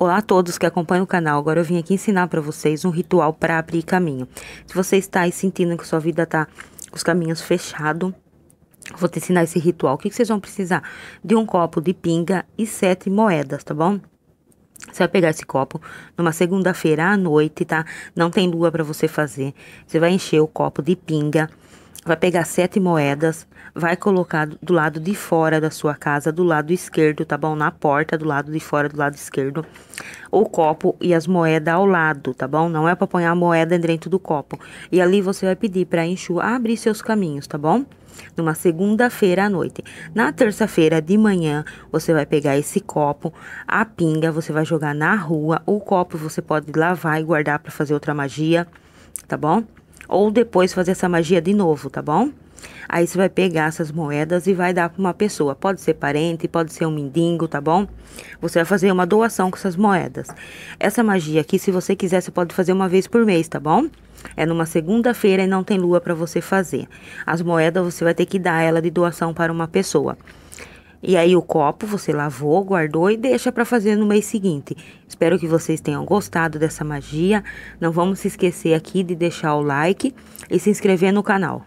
Olá a todos que acompanham o canal. Agora eu vim aqui ensinar para vocês um ritual para abrir caminho. Se você está aí sentindo que sua vida está com os caminhos fechados, vou te ensinar esse ritual. O que, que vocês vão precisar? De um copo de pinga e sete moedas, tá bom? Você vai pegar esse copo numa segunda-feira à noite, tá? Não tem lua para você fazer. Você vai encher o copo de pinga vai pegar sete moedas, vai colocar do lado de fora da sua casa, do lado esquerdo, tá bom? Na porta, do lado de fora, do lado esquerdo, o copo e as moedas ao lado, tá bom? Não é para pôr a moeda dentro do copo. E ali você vai pedir para Enxu abrir seus caminhos, tá bom? Numa segunda-feira à noite. Na terça-feira de manhã, você vai pegar esse copo, a pinga, você vai jogar na rua. O copo você pode lavar e guardar para fazer outra magia, tá bom? ou depois fazer essa magia de novo, tá bom? Aí você vai pegar essas moedas e vai dar para uma pessoa. Pode ser parente, pode ser um mendigo, tá bom? Você vai fazer uma doação com essas moedas. Essa magia aqui, se você quiser, você pode fazer uma vez por mês, tá bom? É numa segunda-feira e não tem lua para você fazer. As moedas você vai ter que dar ela de doação para uma pessoa. E aí o copo você lavou, guardou e deixa para fazer no mês seguinte. Espero que vocês tenham gostado dessa magia. Não vamos se esquecer aqui de deixar o like e se inscrever no canal.